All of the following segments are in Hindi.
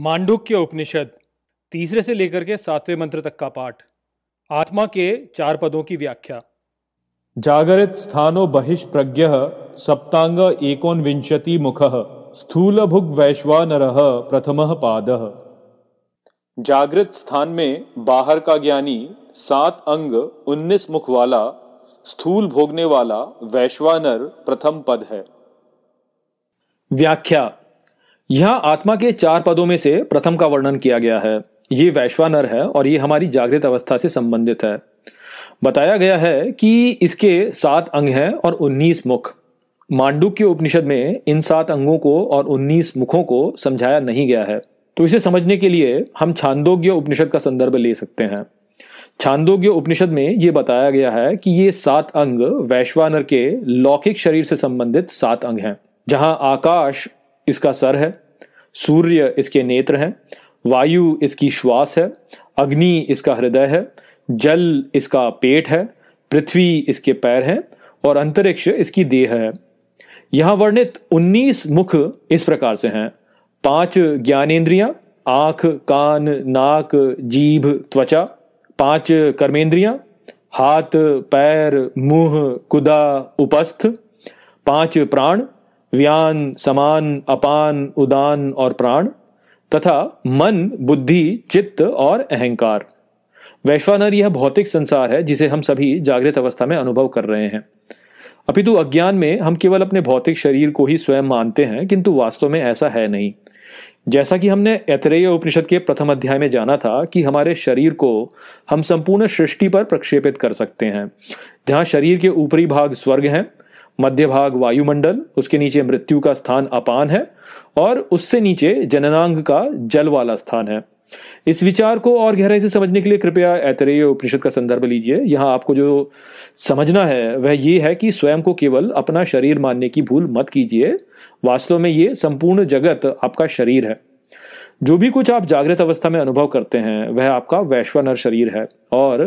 मांडुक्य उपनिषद तीसरे से लेकर के सातवें मंत्र तक का पाठ आत्मा के चार पदों की व्याख्या जागरित स्थानो बहिष्प्रज्ञ सप्तांग एकोन विंशति मुख स्थूल भुग वैश्वानर प्रथम पाद जागृत स्थान में बाहर का ज्ञानी सात अंग उन्नीस मुख वाला स्थूल भोगने वाला वैश्वानर प्रथम पद है व्याख्या यहाँ आत्मा के चार पदों में से प्रथम का वर्णन किया गया है ये वैश्वानर है और ये हमारी जागृत अवस्था से संबंधित है बताया गया है कि इसके सात अंग हैं और उन्नीस मुख मांडुक के उपनिषद में इन सात अंगों को और उन्नीस मुखों को समझाया नहीं गया है तो इसे समझने के लिए हम छांदोग्य उपनिषद का संदर्भ ले सकते हैं छांदोग्य उपनिषद में ये बताया गया है कि ये सात अंग वैश्वानर के लौकिक शरीर से संबंधित सात अंग हैं जहां आकाश इसका सर है सूर्य इसके नेत्र हैं वायु इसकी श्वास है अग्नि इसका हृदय है जल इसका पेट है पृथ्वी इसके पैर हैं और अंतरिक्ष इसकी देह है यहां वर्णित 19 मुख इस प्रकार से हैं पांच ज्ञानेन्द्रिया आंख कान नाक जीभ त्वचा पांच कर्मेंद्रिया हाथ पैर मुंह कुदा उपस्थ पांच प्राण व्यान समान अपान उदान और प्राण तथा मन बुद्धि चित्त और अहंकार वैश्वानर यह भौतिक संसार है जिसे हम सभी जागृत अवस्था में अनुभव कर रहे हैं अपितु अज्ञान में हम केवल अपने भौतिक शरीर को ही स्वयं मानते हैं किंतु वास्तव में ऐसा है नहीं जैसा कि हमने ऐतरेय उपनिषद के प्रथम अध्याय में जाना था कि हमारे शरीर को हम संपूर्ण सृष्टि पर प्रक्षेपित कर सकते हैं जहाँ शरीर के ऊपरी भाग स्वर्ग हैं मध्य भाग वायुमंडल उसके नीचे मृत्यु का स्थान अपान है और उससे नीचे जननांग का जल वाला स्थान है इस विचार को और गहराई से समझने के लिए कृपया ऐतरेय उपनिषद का संदर्भ लीजिए यहां आपको जो समझना है वह ये है कि स्वयं को केवल अपना शरीर मानने की भूल मत कीजिए वास्तव में ये संपूर्ण जगत आपका शरीर है जो भी कुछ आप जागृत अवस्था में अनुभव करते हैं वह आपका वैश्वानर शरीर है और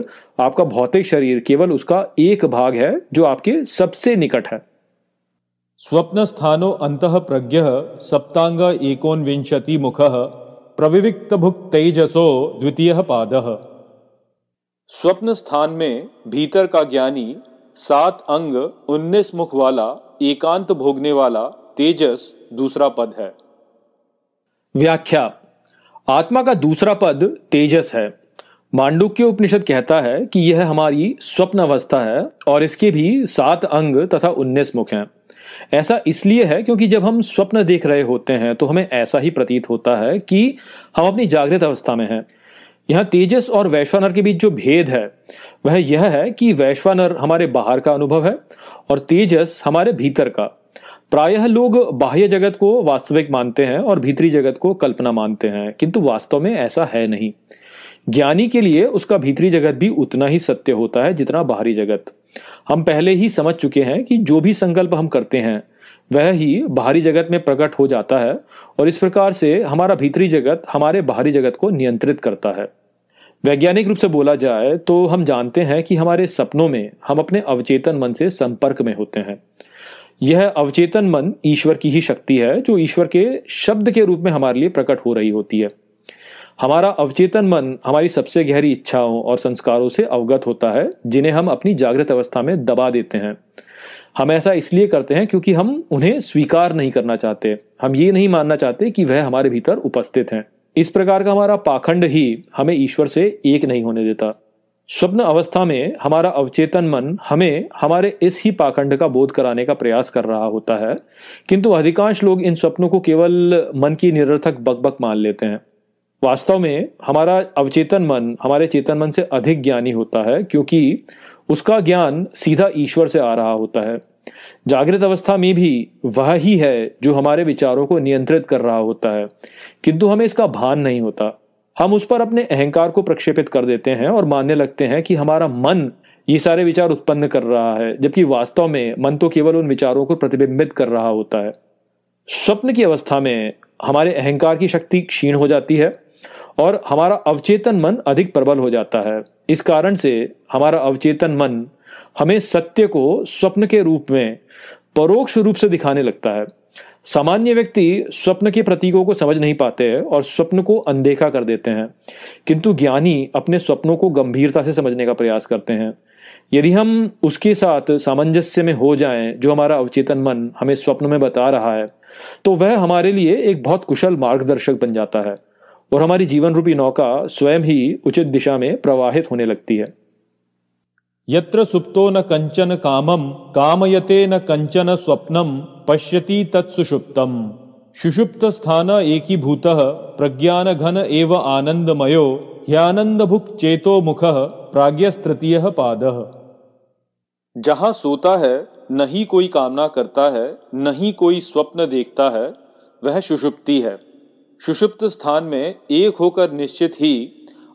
आपका भौतिक शरीर केवल उसका एक भाग है जो आपके सबसे निकट है स्वप्न स्थानो अंत प्रज्ञ सप्तांग एकोनविंशति मुख प्रविविक्त भुक्त तेजसो द्वितीय पाद स्वप्न स्थान में भीतर का ज्ञानी सात अंग उन्नीस मुख वाला एकांत भोगने वाला तेजस दूसरा पद है व्याख्या आत्मा का दूसरा पद तेजस है मांडुक्य उपनिषद कहता है कि यह हमारी स्वप्न अवस्था है और इसके भी सात अंग तथा उन्नीस मुख हैं ऐसा इसलिए है क्योंकि जब हम स्वप्न देख रहे होते हैं तो हमें ऐसा ही प्रतीत होता है कि हम अपनी जागृत अवस्था में हैं यहाँ तेजस और वैश्वानर के बीच जो भेद है वह यह है कि वैश्वानर हमारे बाहर का अनुभव है और तेजस हमारे भीतर का प्रायः लोग बाह्य जगत को वास्तविक मानते हैं और भीतरी जगत को कल्पना मानते हैं किंतु वास्तव में ऐसा है नहीं ज्ञानी के लिए उसका भीतरी जगत भी उतना ही सत्य होता है जितना बाहरी जगत हम पहले ही समझ चुके हैं कि जो भी संकल्प हम करते हैं वह ही बाहरी जगत में प्रकट हो जाता है और इस प्रकार से हमारा भीतरी जगत हमारे बाहरी जगत को नियंत्रित करता है वैज्ञानिक रूप से बोला जाए तो हम जानते हैं कि हमारे सपनों में हम अपने अवचेतन मन से संपर्क में होते हैं यह अवचेतन मन ईश्वर की ही शक्ति है जो ईश्वर के शब्द के रूप में हमारे लिए प्रकट हो रही होती है हमारा अवचेतन मन हमारी सबसे गहरी इच्छाओं और संस्कारों से अवगत होता है जिन्हें हम अपनी जागृत अवस्था में दबा देते हैं हम ऐसा इसलिए करते हैं क्योंकि हम उन्हें स्वीकार नहीं करना चाहते हम ये नहीं मानना चाहते कि वह हमारे भीतर उपस्थित हैं इस प्रकार का हमारा पाखंड ही हमें ईश्वर से एक नहीं होने देता स्वप्न अवस्था में हमारा अवचेतन मन हमें हमारे इस ही पाखंड का बोध कराने का प्रयास कर रहा होता है किंतु अधिकांश लोग इन स्वप्नों को केवल मन की निरर्थक बकबक मान लेते हैं वास्तव में हमारा अवचेतन मन हमारे चेतन मन से अधिक ज्ञानी होता है क्योंकि उसका ज्ञान सीधा ईश्वर से आ रहा होता है जागृत अवस्था में भी वह ही है जो हमारे विचारों को नियंत्रित कर रहा होता है किंतु हमें इसका भान नहीं होता हम उस पर अपने अहंकार को प्रक्षेपित कर देते हैं और मानने लगते हैं कि हमारा मन ये सारे विचार उत्पन्न कर रहा है जबकि वास्तव में मन तो केवल उन विचारों को प्रतिबिंबित कर रहा होता है स्वप्न की अवस्था में हमारे अहंकार की शक्ति क्षीण हो जाती है और हमारा अवचेतन मन अधिक प्रबल हो जाता है इस कारण से हमारा अवचेतन मन हमें सत्य को स्वप्न के रूप में परोक्ष रूप से दिखाने लगता है सामान्य व्यक्ति स्वप्न के प्रतीकों को समझ नहीं पाते हैं और स्वप्न को अनदेखा कर देते हैं किंतु ज्ञानी अपने स्वप्नों को गंभीरता से समझने का प्रयास करते हैं यदि हम उसके साथ सामंजस्य में हो जाएं जो हमारा अवचेतन मन हमें स्वप्न में बता रहा है तो वह हमारे लिए एक बहुत कुशल मार्गदर्शक बन जाता है और हमारी जीवन रूपी नौका स्वयं ही उचित दिशा में प्रवाहित होने लगती है यत्र सुप्तो न कंचन कामम कामयते न कंचन स्वप्नम पश्यति तत्सुषुप्तम सुषुप्त स्थान एकीभूत प्रज्ञान घन एव आनंदमयो ह्यानंदभुक चेतो मुख प्राज्ञस्तृतीय पाद जहाँ सोता है नहीं कोई कामना करता है नहीं कोई स्वप्न देखता है वह सुषुप्ति है सुषुप्त स्थान में एक होकर निश्चित ही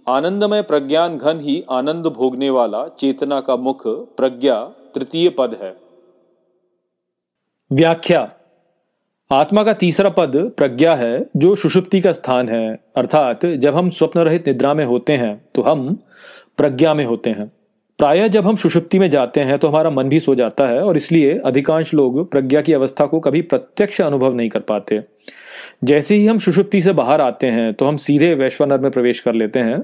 आनंदमय प्रज्ञान घन ही आनंद भोगने वाला चेतना का मुख प्रज्ञा तृतीय पद है व्याख्या आत्मा का तीसरा पद प्रज्ञा है जो सुषुप्ति का स्थान है अर्थात जब हम स्वप्न रहित निद्रा में होते हैं तो हम प्रज्ञा में होते हैं प्रायः जब हम सुषुप्ति में जाते हैं तो हमारा मन भी सो जाता है और इसलिए अधिकांश लोग प्रज्ञा की अवस्था को कभी प्रत्यक्ष अनुभव नहीं कर पाते जैसे ही हम सुषुप्ति से बाहर आते हैं तो हम सीधे वैश्वानर में प्रवेश कर लेते हैं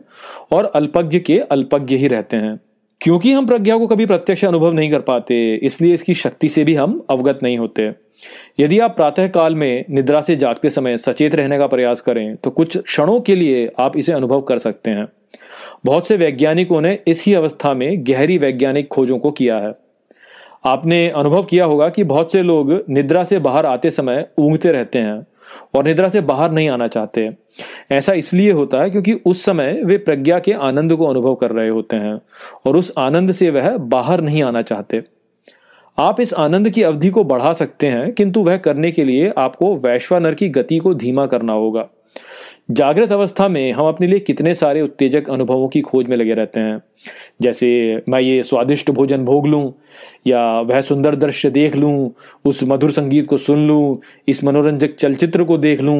और अल्पज्ञ के अल्पज्ञ ही रहते हैं क्योंकि हम प्रज्ञा को कभी प्रत्यक्ष अनुभव नहीं कर पाते इसलिए इसकी शक्ति से भी हम अवगत नहीं होते यदि आप प्रातः काल में निद्रा से जागते समय सचेत रहने का प्रयास करें तो कुछ क्षणों के लिए आप इसे अनुभव कर सकते हैं बहुत से वैज्ञानिकों ने इसी अवस्था में गहरी वैज्ञानिक खोजों को किया है आपने अनुभव किया होगा कि बहुत से लोग निद्रा से बाहर आते समय ऊंघते रहते हैं और निद्रा से बाहर नहीं आना चाहते ऐसा इसलिए होता है क्योंकि उस समय वे प्रज्ञा के आनंद को अनुभव कर रहे होते हैं और उस आनंद से वह बाहर नहीं आना चाहते आप इस आनंद की अवधि को बढ़ा सकते हैं किंतु वह करने के लिए आपको वैश्वानर की गति को धीमा करना होगा जागृत अवस्था में हम अपने लिए कितने सारे उत्तेजक अनुभवों की खोज में लगे रहते हैं जैसे मैं ये स्वादिष्ट भोजन भोग लूँ या वह सुंदर दृश्य देख लूँ उस मधुर संगीत को सुन लूँ इस मनोरंजक चलचित्र को देख लूँ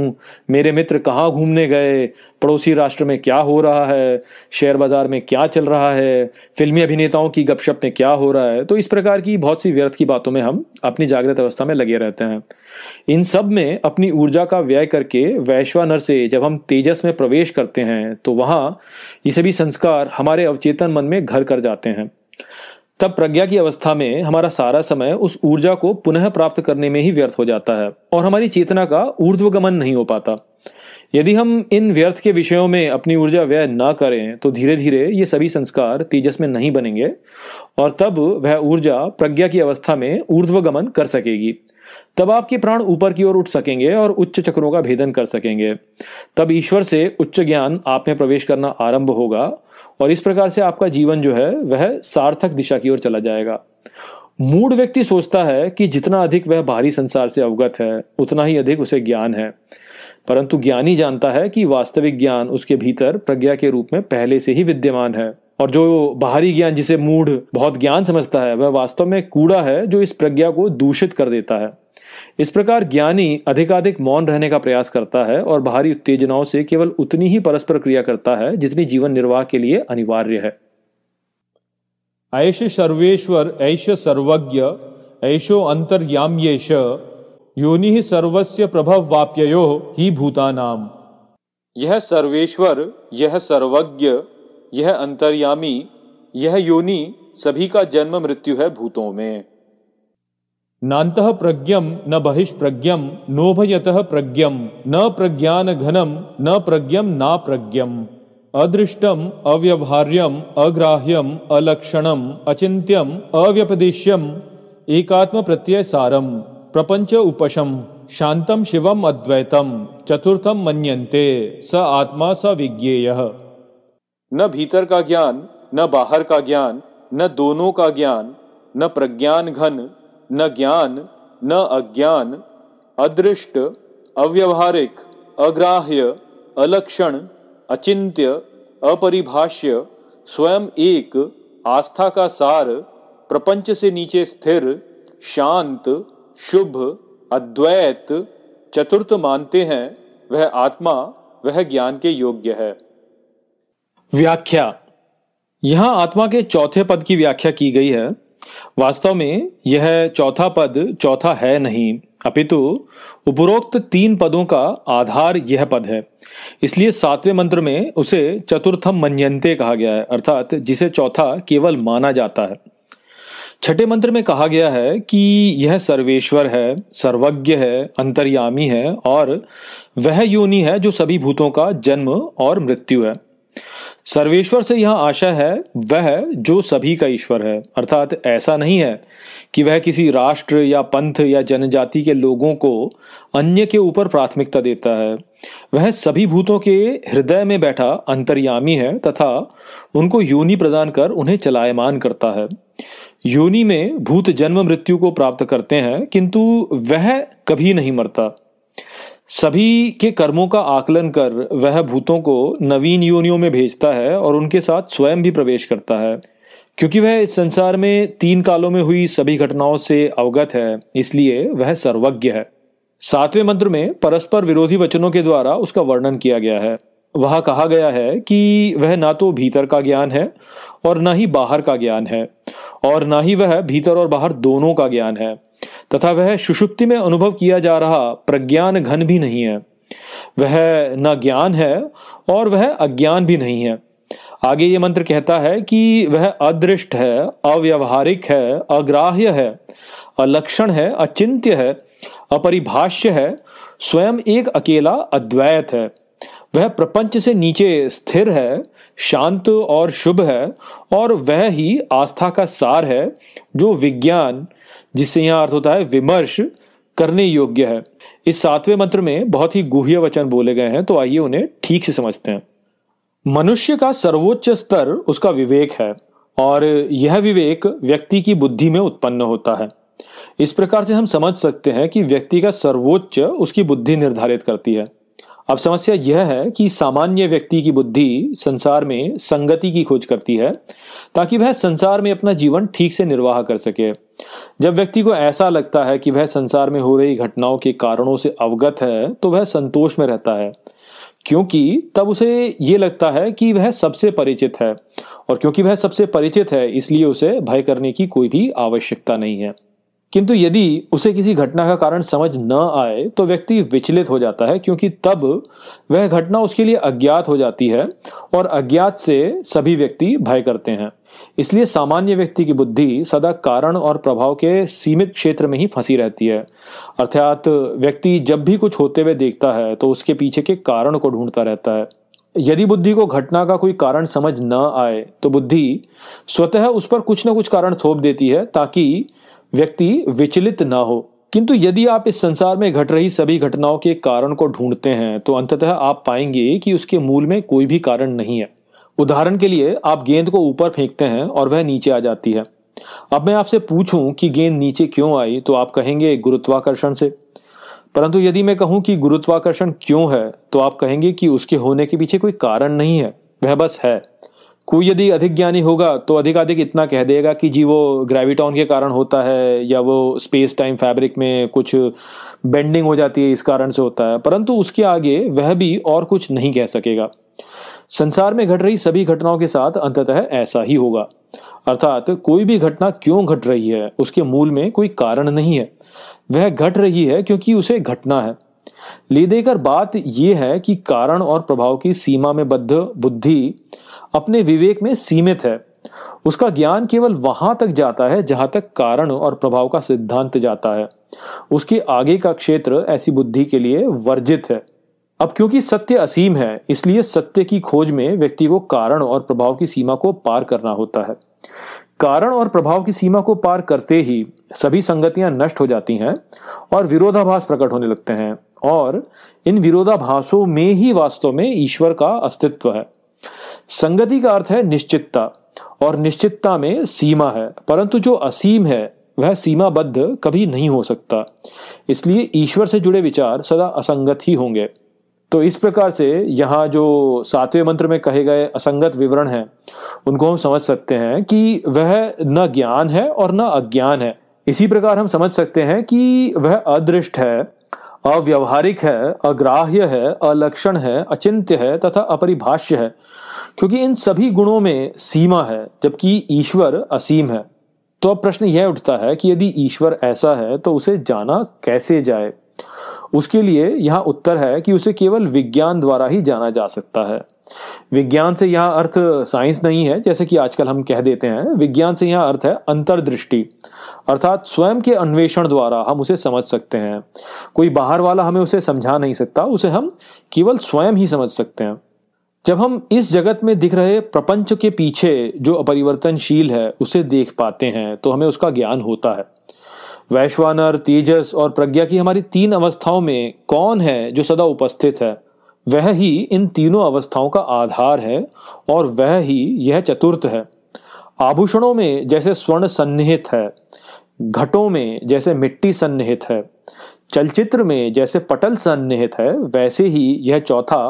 मेरे मित्र कहाँ घूमने गए पड़ोसी राष्ट्र में क्या हो रहा है शेयर बाजार में क्या चल रहा है फिल्मी अभिनेताओं की गपशप में क्या हो रहा है तो इस प्रकार की बहुत सी व्यर्थ की बातों में हम अपनी जागृत अवस्था में लगे रहते हैं इन सब में अपनी ऊर्जा का व्यय करके वैश्वानर से जब हम तेजस में प्रवेश करते हैं तो वहां ये सभी संस्कार हमारे अवचेतन मन में घर कर जाते हैं तब प्रज्ञा की अवस्था में हमारा सारा समय उस ऊर्जा को पुनः प्राप्त करने में ही व्यर्थ हो जाता है और हमारी चेतना का ऊर्ध्वगमन नहीं हो पाता यदि हम इन व्यर्थ के विषयों में अपनी ऊर्जा व्यय ना करें तो धीरे धीरे ये सभी संस्कार तेजस में नहीं बनेंगे और तब वह ऊर्जा प्रज्ञा की अवस्था में ऊर्ध्वगमन कर सकेगी तब आपके प्राण ऊपर की ओर उठ सकेंगे और उच्च चक्रों का भेदन कर सकेंगे तब ईश्वर से उच्च ज्ञान आप में प्रवेश करना आरंभ होगा और इस प्रकार से आपका जीवन जो है वह सार्थक दिशा की ओर चला जाएगा मूड व्यक्ति सोचता है कि जितना अधिक वह बाहरी संसार से अवगत है उतना ही अधिक उसे ज्ञान है परंतु ज्ञानी जानता है कि वास्तविक ज्ञान उसके भीतर प्रज्ञा के रूप में पहले से ही विद्यमान है और जो बाहरी ज्ञान जिसे मूढ़ बहुत ज्ञान समझता है वह वास्तव में कूड़ा है जो इस प्रज्ञा को दूषित कर देता है इस प्रकार ज्ञानी अधिकाधिक मौन रहने का प्रयास करता है और बाहरी उत्तेजनाओं से केवल उतनी ही परस्पर क्रिया करता है जितनी जीवन निर्वाह के लिए अनिवार्य है ऐश सर्वेश्वर ऐश सर्वज्ञ ऐशो अंतर्याम्येश योनि सर्वस्व प्रभव वाप्ययो ही भूतानाम यह सर्वेश्वर यह सर्वज्ञ यह अंतर्यामी यह योनि सभी का जन्म मृत्यु है भूतों में नात प्रज्ञम न बहिष्प्रज्ञम नोभयत प्रज्ञम न प्रज्ञान घनम न प्रज्ञम ना प्रज्ञम अदृष्टम अव्यवहार्यम अग्राह्यम अलक्षणम अचिंत्यम अव्यपदेश्यम एकात्म प्रत्यय सारम प्रपंच उपशम शांतम शिवम अद्वैतम चतुर्थम मन्यन्ते स आत्मा स विज्ञेय न भीतर का ज्ञान न बाहर का ज्ञान न दोनों का ज्ञान न प्रज्ञान घन न ज्ञान न अज्ञान अदृष्ट अव्यवहारिक अग्राह्य अलक्षण अचिंत्य अपरिभाष्य स्वयं एक आस्था का सार प्रपंच से नीचे स्थिर शांत शुभ अद्वैत चतुर्थ मानते हैं वह आत्मा वह ज्ञान के योग्य है व्याख्या यहाँ आत्मा के चौथे पद की व्याख्या की गई है वास्तव में यह चौथा पद चौथा है नहीं अपितु उपरोक्त तीन पदों का आधार यह पद है इसलिए सातवें मंत्र में उसे चतुर्थम मनयंते कहा गया है अर्थात जिसे चौथा केवल माना जाता है छठे मंत्र में कहा गया है कि यह सर्वेश्वर है सर्वज्ञ है अंतर्यामी है और वह योनि है जो सभी भूतों का जन्म और मृत्यु है सर्वेश्वर से यह आशा है वह जो सभी का ईश्वर है अर्थात ऐसा नहीं है कि वह किसी राष्ट्र या पंथ या जनजाति के लोगों को अन्य के ऊपर प्राथमिकता देता है वह सभी भूतों के हृदय में बैठा अंतर्यामी है तथा उनको योनि प्रदान कर उन्हें चलायमान करता है योनि में भूत जन्म मृत्यु को प्राप्त करते हैं किंतु वह कभी नहीं मरता सभी के कर्मों का आकलन कर वह भूतों को नवीन योनियों में भेजता है और उनके साथ स्वयं भी प्रवेश करता है क्योंकि वह इस संसार में तीन कालों में हुई सभी घटनाओं से अवगत है इसलिए वह सर्वज्ञ है सातवें मंत्र में परस्पर विरोधी वचनों के द्वारा उसका वर्णन किया गया है वह कहा गया है कि वह ना तो भीतर का ज्ञान है और ना ही बाहर का ज्ञान है और ना ही वह भीतर और बाहर दोनों का ज्ञान है तथा वह सुषुप्ति में अनुभव किया जा रहा प्रज्ञान घन भी नहीं है वह न ज्ञान है और वह अज्ञान भी नहीं है आगे ये मंत्र कहता है कि वह अदृष्ट है अव्यवहारिक है अग्राह्य है अलक्षण है अचिंत्य है अपरिभाष्य है स्वयं एक अकेला अद्वैत है वह प्रपंच से नीचे स्थिर है शांत और शुभ है और वह ही आस्था का सार है जो विज्ञान जिससे यहाँ अर्थ होता है विमर्श करने योग्य है इस सातवें मंत्र में बहुत ही गुह्य वचन बोले गए हैं तो आइए उन्हें ठीक से समझते हैं मनुष्य का सर्वोच्च स्तर उसका विवेक है और यह विवेक व्यक्ति की बुद्धि में उत्पन्न होता है इस प्रकार से हम समझ सकते हैं कि व्यक्ति का सर्वोच्च उसकी बुद्धि निर्धारित करती है अब समस्या यह है कि सामान्य व्यक्ति की बुद्धि संसार में संगति की खोज करती है ताकि वह संसार में अपना जीवन ठीक से निर्वाह कर सके जब व्यक्ति को ऐसा लगता है कि वह संसार में हो रही घटनाओं के कारणों से अवगत है तो वह संतोष में रहता है क्योंकि तब उसे ये लगता है कि वह सबसे परिचित है और क्योंकि वह सबसे परिचित है इसलिए उसे भय करने की कोई भी आवश्यकता नहीं है किंतु यदि उसे किसी घटना का कारण समझ न आए तो व्यक्ति विचलित हो जाता है क्योंकि तब वह घटना उसके लिए अज्ञात हो जाती है और अज्ञात से सभी व्यक्ति भय करते हैं इसलिए सामान्य व्यक्ति की बुद्धि सदा कारण और प्रभाव के सीमित क्षेत्र में ही फंसी रहती है अर्थात व्यक्ति जब भी कुछ होते हुए देखता है तो उसके पीछे के कारण को ढूंढता रहता है यदि बुद्धि को घटना का कोई कारण समझ न आए तो बुद्धि स्वतः उस पर कुछ न कुछ कारण थोप देती है ताकि व्यक्ति विचलित ना हो किंतु यदि आप इस संसार में घट रही सभी घटनाओं के कारण को ढूंढते हैं तो अंततः आप पाएंगे कि उसके मूल में कोई भी कारण नहीं है उदाहरण के लिए आप गेंद को ऊपर फेंकते हैं और वह नीचे आ जाती है अब मैं आपसे पूछूं कि गेंद नीचे क्यों आई तो आप कहेंगे गुरुत्वाकर्षण से परंतु यदि मैं कहूं कि गुरुत्वाकर्षण क्यों है तो आप कहेंगे कि उसके होने के पीछे कोई कारण नहीं है वह बस है कोई यदि अधिक ज्ञानी होगा तो अधिकाधिक इतना कह देगा कि जी वो ग्रेविटॉन के कारण होता है या वो स्पेस टाइम फैब्रिक में कुछ बेंडिंग हो जाती है इस कारण से होता है परंतु उसके आगे वह भी और कुछ नहीं कह सकेगा संसार में घट रही सभी घटनाओं के साथ अंततः ऐसा ही होगा अर्थात कोई भी घटना क्यों घट रही है उसके मूल में कोई कारण नहीं है वह घट रही है क्योंकि उसे घटना है ले देकर बात यह है कि कारण और प्रभाव की सीमा में बद्ध बुद्धि अपने विवेक में सीमित है उसका ज्ञान केवल वहां तक जाता है जहां तक कारण और प्रभाव का सिद्धांत जाता है उसके आगे का क्षेत्र ऐसी बुद्धि के लिए वर्जित है अब क्योंकि सत्य असीम है इसलिए सत्य की खोज में व्यक्ति को कारण और प्रभाव की सीमा को पार करना होता है कारण और प्रभाव की सीमा को पार करते ही सभी संगतियां नष्ट हो जाती हैं और विरोधाभास प्रकट होने लगते हैं और इन विरोधाभासों में ही वास्तव में ईश्वर का अस्तित्व है संगति का अर्थ है निश्चितता और निश्चितता में सीमा है परंतु जो असीम है वह सीमाबद्ध कभी नहीं हो सकता इसलिए ईश्वर से जुड़े विचार सदा असंगत ही होंगे तो इस प्रकार से यहाँ जो सातवें मंत्र में कहे गए असंगत विवरण हैं उनको हम समझ सकते हैं कि वह न ज्ञान है और न अज्ञान है इसी प्रकार हम समझ सकते हैं कि वह अदृष्ट है अव्यवहारिक है अग्राह्य है अलक्षण है अचिंत्य है तथा अपरिभाष्य है क्योंकि इन सभी गुणों में सीमा है जबकि ईश्वर असीम है तो अब प्रश्न यह उठता है कि यदि ईश्वर ऐसा है तो उसे जाना कैसे जाए उसके लिए यहाँ उत्तर है कि उसे केवल विज्ञान द्वारा ही जाना जा सकता है विज्ञान से यह अर्थ साइंस नहीं है जैसे कि आजकल हम कह देते हैं विज्ञान से यह अर्थ है अंतर्दृष्टि अर्थात स्वयं के अन्वेषण द्वारा हम उसे समझ सकते हैं कोई बाहर वाला हमें उसे समझा नहीं सकता उसे हम केवल स्वयं ही समझ सकते हैं जब हम इस जगत में दिख रहे प्रपंच के पीछे जो अपरिवर्तनशील है उसे देख पाते हैं तो हमें उसका ज्ञान होता है वैश्वानर तेजस और प्रज्ञा की हमारी तीन अवस्थाओं में कौन है जो सदा उपस्थित है वह ही इन तीनों अवस्थाओं का आधार है और वह ही यह चतुर्थ है आभूषणों में जैसे स्वर्ण सन्निहित है घटों में जैसे मिट्टी सन्निहित है चलचित्र में जैसे पटल सन्निहित है वैसे ही यह चौथा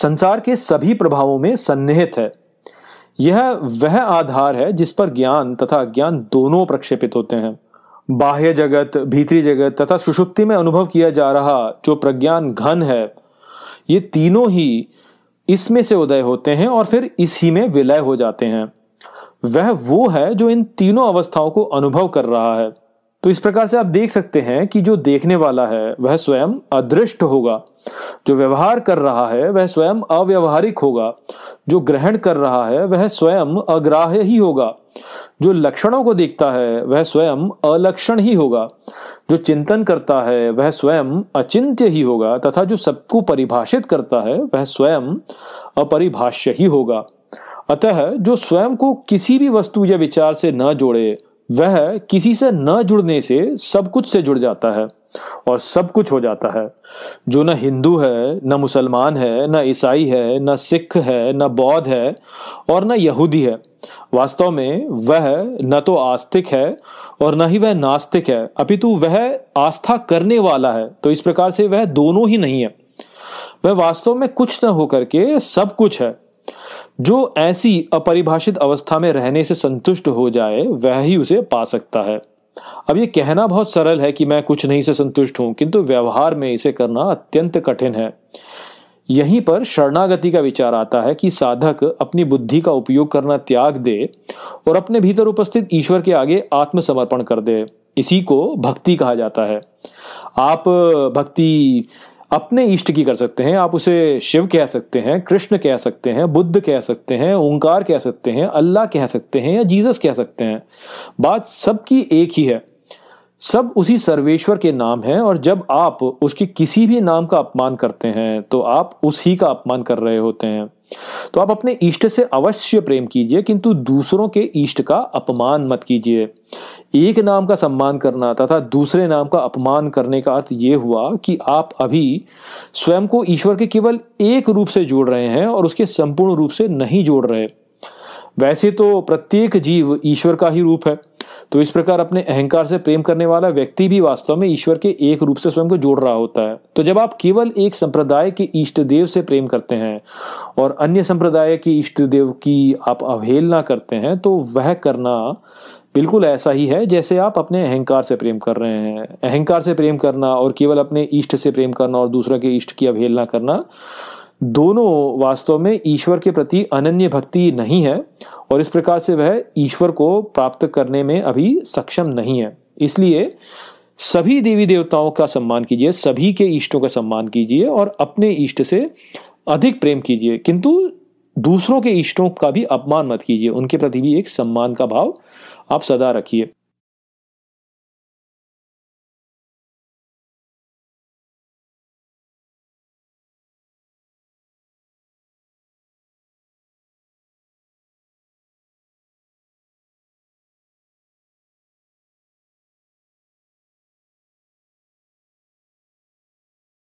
संसार के सभी प्रभावों में सन्निहित है यह वह आधार है जिस पर ज्ञान तथा ज्ञान दोनों प्रक्षेपित होते हैं बाह्य जगत भीतरी जगत तथा सुषुप्ति में अनुभव किया जा रहा जो प्रज्ञान घन है ये तीनों ही इसमें से उदय होते हैं और फिर इसी में विलय हो जाते हैं वह वो है जो इन तीनों अवस्थाओं को अनुभव कर रहा है तो इस प्रकार से आप देख सकते हैं कि जो देखने वाला है वह स्वयं अदृष्ट होगा जो व्यवहार कर रहा है वह स्वयं अव्यवहारिक होगा जो ग्रहण कर रहा है वह स्वयं अग्राह्य ही होगा जो लक्षणों को देखता है वह स्वयं अलक्षण ही होगा जो चिंतन करता है वह स्वयं अचिंत्य ही होगा तथा जो सबको परिभाषित करता है वह स्वयं अपरिभाष्य ही होगा अतः जो स्वयं को किसी भी वस्तु या विचार से न जोड़े वह किसी से न जुड़ने से सब कुछ से जुड़ जाता है और सब कुछ हो जाता है जो न हिंदू है न मुसलमान है न ईसाई है न सिख है न बौद्ध है और न यहूदी है वास्तव में वह न तो आस्तिक है और न ही वह नास्तिक है अपितु वह आस्था करने वाला है तो इस प्रकार से वह दोनों ही नहीं है वह वास्तव में कुछ न होकर के सब कुछ है जो ऐसी अपरिभाषित अवस्था में रहने से संतुष्ट हो जाए वह ही उसे पा सकता है अब यह कहना बहुत सरल है कि मैं कुछ नहीं से संतुष्ट हूं किंतु व्यवहार में इसे करना अत्यंत कठिन है यहीं पर शरणागति का विचार आता है कि साधक अपनी बुद्धि का उपयोग करना त्याग दे और अपने भीतर उपस्थित ईश्वर के आगे आत्मसमर्पण कर दे इसी को भक्ति कहा जाता है आप भक्ति अपने इष्ट की कर सकते हैं आप उसे शिव कह सकते हैं कृष्ण कह सकते हैं बुद्ध कह सकते हैं ओंकार कह सकते हैं अल्लाह कह सकते हैं या जीसस कह सकते हैं बात सबकी एक ही है सब उसी सर्वेश्वर के नाम है और जब आप उसके किसी भी नाम का अपमान करते हैं तो आप उसी का अपमान कर रहे होते हैं तो आप अपने इष्ट से अवश्य प्रेम कीजिए किंतु दूसरों के इष्ट का अपमान मत कीजिए एक नाम का सम्मान करना तथा दूसरे नाम का अपमान करने का अर्थ ये हुआ कि आप अभी स्वयं को ईश्वर के केवल एक रूप से जोड़ रहे हैं और उसके संपूर्ण रूप से नहीं जोड़ रहे वैसे तो प्रत्येक जीव ईश्वर का ही रूप है तो इस प्रकार अपने अहंकार से प्रेम करने वाला व्यक्ति भी वास्तव में ईश्वर के एक रूप से स्वयं को जोड़ रहा होता है तो जब आप केवल एक संप्रदाय के इष्ट देव से प्रेम करते हैं और अन्य संप्रदाय के इष्ट देव की आप अवहेलना करते हैं तो वह करना बिल्कुल ऐसा ही है जैसे आप अपने अहंकार से प्रेम कर रहे हैं अहंकार से प्रेम करना और केवल अपने इष्ट से प्रेम करना और दूसरा के इष्ट की अवहेलना करना दोनों वास्तव में ईश्वर के प्रति अनन्य भक्ति नहीं है और इस प्रकार से वह ईश्वर को प्राप्त करने में अभी सक्षम नहीं है इसलिए सभी देवी देवताओं का सम्मान कीजिए सभी के इष्टों का सम्मान कीजिए और अपने इष्ट से अधिक प्रेम कीजिए किंतु दूसरों के इष्टों का भी अपमान मत कीजिए उनके प्रति भी एक सम्मान का भाव आप सदा रखिए